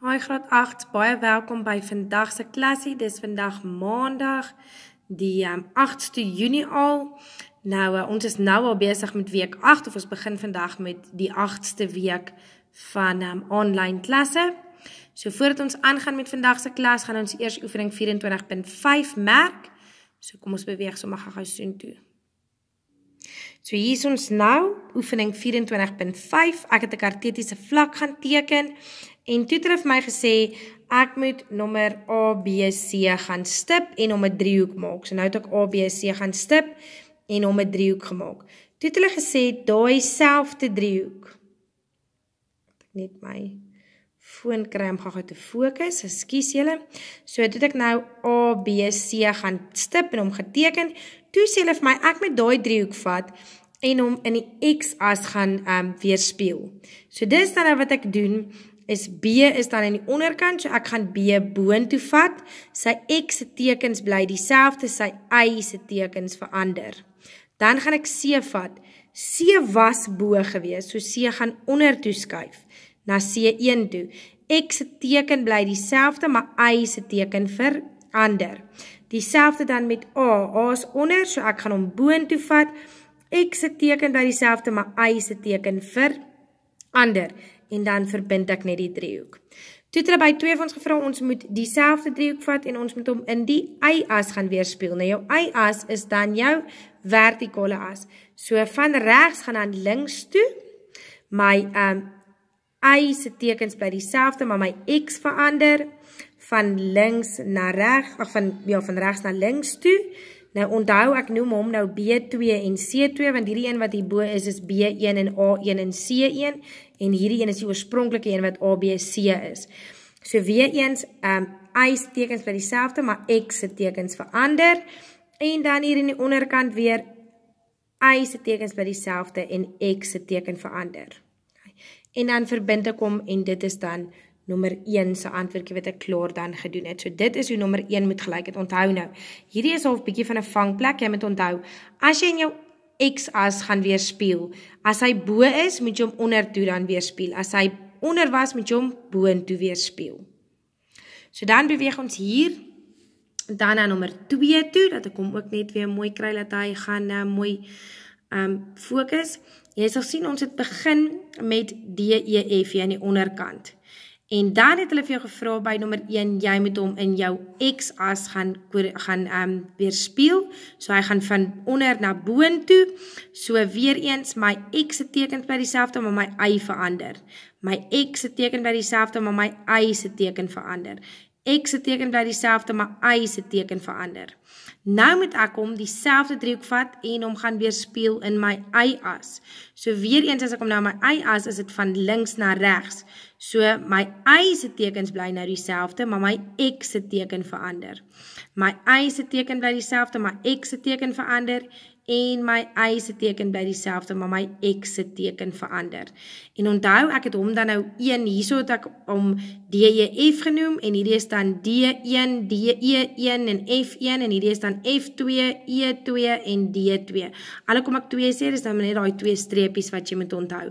Hi graad 8, baie welkom by vandag se klasie. Dis vandag Maandag, die 8ste ehm, Junie al. Nou eh, ons is nou al besig met week 8 of ons begin vandag met die 8ste week van um, online klasse. So voordat ons aangaan met vandag se klas, gaan ons eers oefening 24.5 merk. So kom ons beweeg sommer gou-gou soontoe. 24.5 So hier is ons nou, oefening 24.5. Ek het 'n kartetiese vlak gaan teken en toe het hy my gesê ek moet nommer ABC gaan stip en hom 'n driehoek maak. So nou het ek ABC gaan stip en hom 'n driehoek gemaak. Toe het hulle gesê daai selfde driehoek. Ek net my foon kry om gou-gou te fokus. Ekskuus julle. So dit ek nou ABC gaan stip en hom geteken toe sê hulle vir my ek moet daai driehoek vat en hom in die x-as gaan ehm um, weerspieël. So dis dan nou wat ek doen is B is dan aan die onderkant, so ek gaan B boontoe vat. Sy x se tekens bly dieselfde, sy y se tekens verander. Dan gaan ek C vat. C was bo gewees, so C gaan onder toe skuif na C1 toe. X se teken bly dieselfde, maar y se teken verander. Die selfde dan met A, A is onder, so ek gaan om boon toevat, X is teken by die selfde, maar I is teken vir ander, en dan verbind ek net die driehoek. Toet hulle by 2 van ons gevraag, ons moet die selfde driehoek vat, en ons moet om in die I-as gaan weerspeel. Nou, jou I-as is dan jou verticale as. So, van rechts gaan aan links toe, my I ehm, is tekens by die selfde, maar my X verander, van links na reg, ag van ja, van regs na links toe. Nou onthou ek noem hom nou B2 en C2 want hierdie een wat hier bo is is B1 en A1 en C1 en hierdie een is die oorspronklike een wat ABC is. So weer eens, ehm um, y se tekens bly dieselfde, maar x se tekens verander. En dan hier in die onderkant weer y se tekens bly dieselfde en x se teken verander. En dan verbind ek hom en dit is dan nommer 1 se antwoordjie wat ek klaar dan gedoen het. So dit is hoe nommer 1 moet gelyk het. Onthou nou, hierdie is al 'n bietjie van 'n vangplek. Jy moet onthou, as jy in jou x-as gaan weer speel, as hy bo is, moet jy hom onder toe dan weer speel. As hy onder was, moet jy hom boontoe weer speel. So dan beweeg ons hier dan na nommer 2 toe dat ek hom ook net weer mooi kry dat hy gaan uh, mooi um fokus. Jy sal sien ons het begin met D E F hier aan die onderkant. En dan het hulle vir jou gevra by nommer 1, jy moet hom in jou X-as gaan gaan ehm um, weerspieël. So hy gaan van onder na bo toe. So weer eens my X se teken bly dieselfde, maar my Y verander. My X se teken bly dieselfde, maar my Y se teken verander. X se teken bly dieselfde, maar Y se teken verander. Nou moet ek hom dieselfde driehoek vat en hom gaan weerspieël in my Y-as. So weer eens as ek hom nou in my Y-as is dit van links na regs. So my Y se tekens bly nou dieselfde, maar my X se teken verander. My Y se teken bly dieselfde, maar X se teken verander en my y se teken bly dieselfde, maar my x se teken verander. En onthou, ek het hom dan nou 1 hierso het ek hom DEF genoem en hierdie is dan D1, DE1 en F1 en hierdie is dan F2, E2 en D2. Alho kom ek 2 sê, dis nou net daai twee streepies wat jy moet onthou.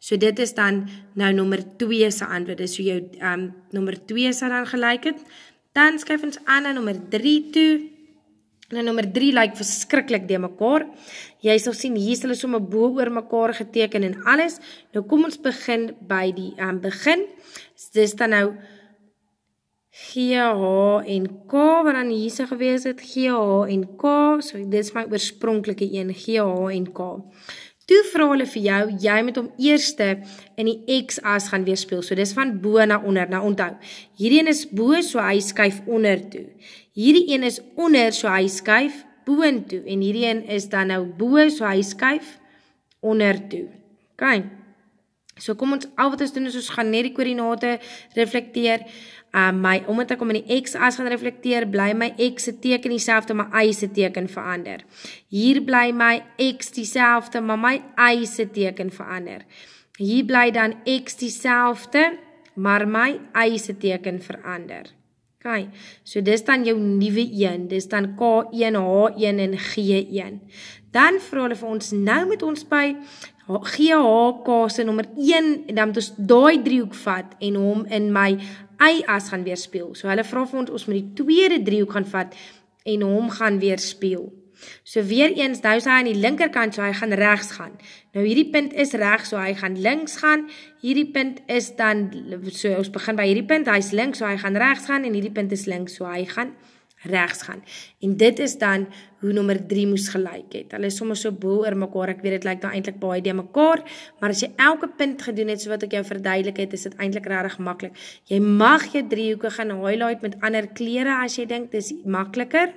So dit is dan nou nommer 2 se antwoord. Dis so jou ehm um, nommer 2 sal dan gelyk het. Dan skryf ons aan na nommer 3 toe. Nou nommer 3 lyk like, verskriklik de mekaar. Jy sal sien hier is hulle sommer bo oor mekaar geteken en alles. Nou kom ons begin by die um, begin. Dis dan nou G H en K wat dan hierse gewees het G H en K. So dit is my oorspronklike een G H en K. Toe vra hulle vir jou, jy moet hom eerste in die X-as gaan weerspeel. So dis van bo na onder. Nou onthou, hierdie een is bo, so hy skuif onder toe. Hierdie een is onder, so hy skuif boontoe, en hierdie een is dan nou boe, so hy skuif onder toe. Kijk, so kom ons al wat ons doen, so ons gaan net die koordinate reflecteer, um, my, omdat ek om in die x as gaan reflecteer, bly my x die teken die selfde, my y die teken verander. Hier bly my x die selfde, maar my y die teken verander. Hier bly dan x die selfde, maar my y die teken verander. OK. So dis dan jou nuwe een, dis dan K1 e H1 en G1. E dan vra hulle vir ons nou moet ons by GHK se nommer 1 dan moet ons daai driehoek vat en hom in my Y as gaan weer speel. So hulle vra vir ons ons moet die tweede driehoek gaan vat en hom gaan weer speel. So weer eens, nou is hy aan die linkerkant, so hy gaan rechts gaan. Nou hierdie punt is rechts, so hy gaan links gaan. Hierdie punt is dan, so ons begin by hierdie punt, hy is links, so hy gaan rechts gaan. En hierdie punt is links, so hy gaan rechts gaan. En dit is dan hoe nummer 3 moes gelijk het. Hulle is soms so boel oor mekaar, ek weet het lyk dan nou eindelijk baie die mekaar, maar as jy elke punt gedoen het, so wat ek jou verduidelik het, is dit eindelijk rarig makkelijk. Jy mag jou driehoeken gaan highlight met ander kleren as jy denk, dit is makkeliker.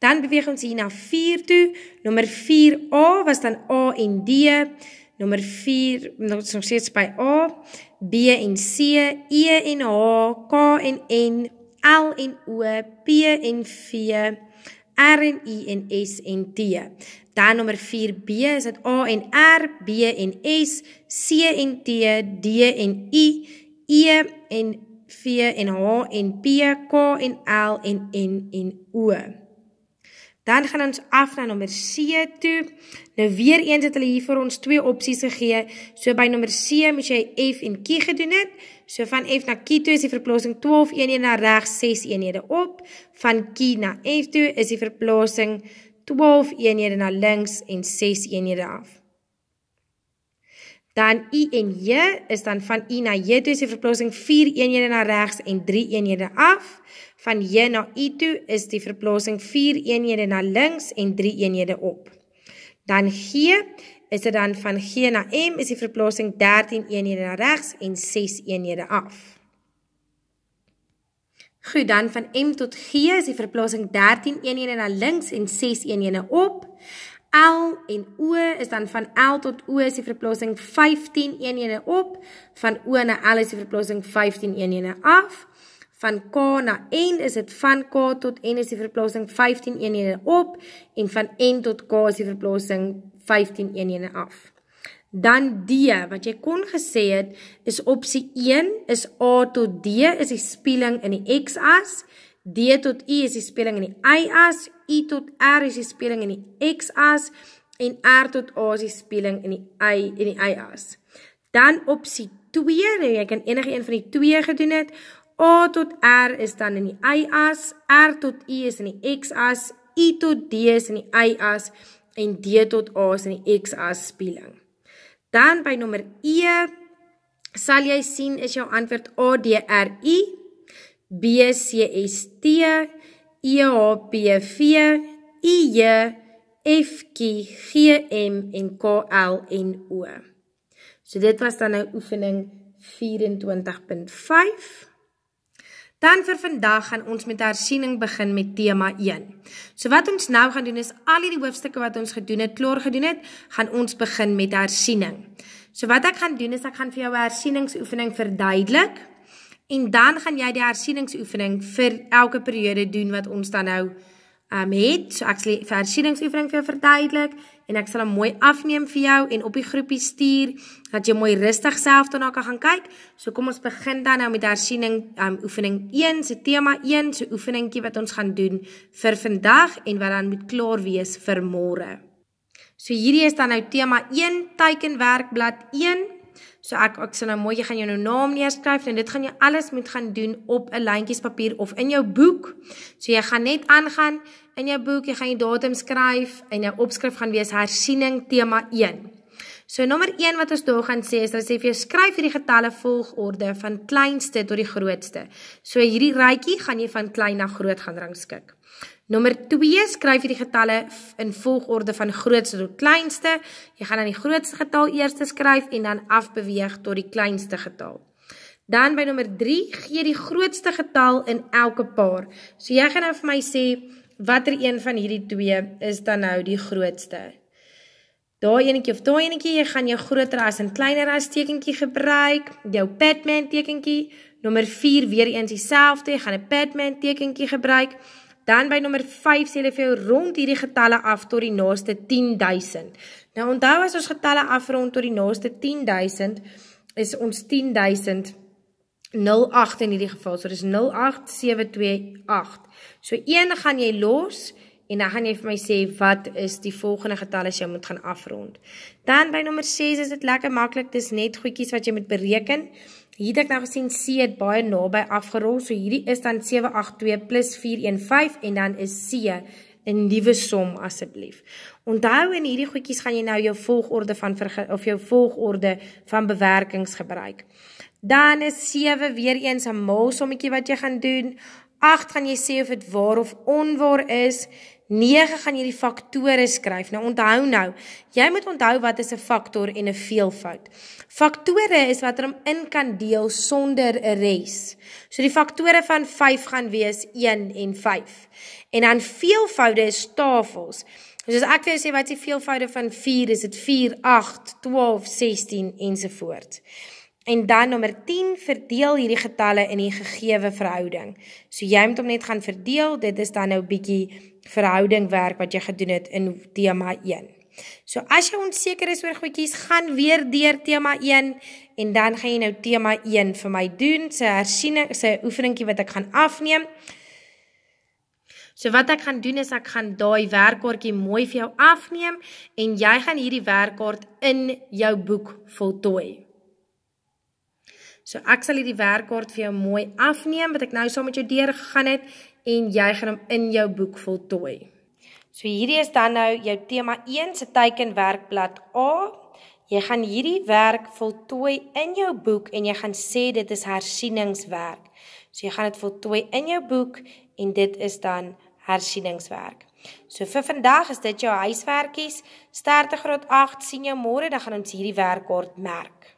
Dan beweeg ons hier na 4 toe. Nommer 4A was dan A en D. Nommer 4, ons is nog steeds by A, B en C, E en H, K en N, L en O, P en V, R en I en S en T. Dan nommer 4B is dit A en R, B en S, C en T, D en I, E en V en H en P, K en L en N en O. Dan gaan ons af na nommer C toe. Nou weer eens het hulle hier vir ons twee opties gegee. So by nommer C moet jy F en K gedoen het. So van F na K toe is die verplaasing 12 eenhede na regs 6 eenhede op. Van K na F toe is die verplaasing 12 eenhede na links en 6 eenhede af. Dan I en J is dan van I na J toe is die verplossing 4 eenhede na regs en 3 eenhede af. Van J na I toe is die verplossing 4 eenhede na links en 3 eenhede op. Dan G is dit dan van G na M is die verplossing 13 eenhede na regs en 6 eenhede af. Goed, dan van M tot G is die verplossing 13 eenhede na links en 6 eenhede op. L en O is dan van L tot O is die verplossing 15 eenhede op, van O na L is die verplossing 15 eenhede af, van K na N is dit van K tot N is die verplossing 15 eenhede op en van N tot K is die verplossing 15 eenhede af. Dan D wat jy kon gesê het is opsie 1 is A tot D is die spelling in die X-as, D tot I e is die spelling in die Y-as, U tot R is die speling in die X as en R tot A is die speling in die Y en die Y as. Dan opsie 2, nou jy kan enige een van die twee gedoen het. A tot R is dan in die Y as, R tot I is in die X as, I tot D is in die Y as en D tot A is in die X as speling. Dan by nommer E sal jy sien is jou antwoord A D R I B C S T EHPV, IJ, FQ, GM en KLNO. So dit was dan nou oefening 24.5. Dan vir vandag gaan ons met hersiening begin met tema 1. So wat ons nou gaan doen is al hierdie hoofstukke wat ons gedoen het, klaar gedoen het, gaan ons begin met hersiening. So wat ek gaan doen is ek gaan vir jou 'n hersieningsoefening verduidelik en dan gaan jy die hersieningsoefening vir elke periode doen wat ons dan nou um, het. So ek sal die hersieningsoefening vir jou verduidelik en ek sal hom mooi afneem vir jou en op die groepie stuur dat jy mooi rustig self daarna kan gaan kyk. So kom ons begin dan nou met hersiening um, oefening 1, se so tema 1, so oefeningkie wat ons gaan doen vir vandag en wat dan moet klaar wees vir môre. So hierdie is dan nou tema 1 teikenwerkblad 1. So ek ek sê nou mooi jy gaan jou nou naam neerskryf en dit gaan jy alles moet gaan doen op 'n lyntjies papier of in jou boek. So jy gaan net aangaan in jou boek, jy gaan die datum skryf en jou opskrif gaan wees hersiening tema 1. So nommer 1 wat ons daar gaan sê is dat sê jy skryf hierdie getalle volgorde van kleinste tot die grootste. So hierdie rytjie gaan jy van klein na groot gaan rangskik. Nommer 2 skryf jy die getalle in volgorde van grootste tot kleinste. Jy gaan dan die grootste getal eers skryf en dan afbeweeg tot die kleinste getal. Dan by nommer 3 gee die grootste getal in elke paar. So jy gaan nou vir my sê watter een van hierdie twee is dan nou die grootste. Daar enetjie of daar enetjie, jy gaan jou groter as en kleiner as tekentjie gebruik, jou Batman tekentjie. Nommer 4 weer eens dieselfde, jy gaan 'n Batman tekentjie gebruik. Dan by nummer 5 sê hulle vir jou rond hierdie getalle af tot die naaste 10000. Nou onthou as ons getalle afrond tot die naaste 10000 is ons 10000 08 in hierdie geval. So dis 08728. So 1 gaan jy los en dan gaan jy vir my sê wat is die volgende getalle as jy moet gaan afrond. Dan by nommer 6 is dit lekker maklik. Dis net goedjies wat jy moet bereken. Hier het ek nou gesien, C het baie nabij afgerol, so hierdie is dan 782 plus 415 en dan is C een nieuwe som asjeblief. Onthou in hierdie goekies gaan jy nou jou volgorde van, of jou volgorde van bewerkings gebruik. Dan is 7 weer eens een malsommekie wat jy gaan doen, 8 gaan jy sê of het waar of onwaar is, 9 gaan jy die faktore skryf. Nou onthou nou, jy moet onthou wat is 'n faktor en 'n veelvoud. Faktore is wat hom in kan deel sonder 'n res. So die faktore van 5 gaan wees 1 en 5. En dan veelvoude is tafels. So as ek vir jou sê wat is die veelvoude van 4? Is dit 4, 8, 12, 16 ensovoorts. En dan nommer 10 verdeel hierdie getalle in die gegeewe verhouding. So jy moet hom net gaan verdeel. Dit is dan nou bietjie verhoudingwerk wat jy gedoen het in tema 1. So as jy onseker is oor goedjies, gaan weer deur tema 1 en dan gaan jy nou tema 1 vir my doen, se hersiening, se oefeningkie wat ek gaan afneem. So wat ek gaan doen is ek gaan daai werkkaartjie mooi vir jou afneem en jy gaan hierdie werkkaart in jou boek voltooi. So ek sal hierdie werkkaart vir jou mooi afneem wat ek nou saam so met jou deur gegaan het en jy gaan hom in jou boek voltooi. So hierdie is dan nou jou tema 1 se tekenwerkblad A. Jy gaan hierdie werk voltooi in jou boek en jy gaan sê dit is hersieningswerk. So jy gaan dit voltooi in jou boek en dit is dan hersieningswerk. So vir vandag is dit jou huiswerkies. Sterte graad 8 sien jou môre, dan gaan ons hierdie werkkaart merk.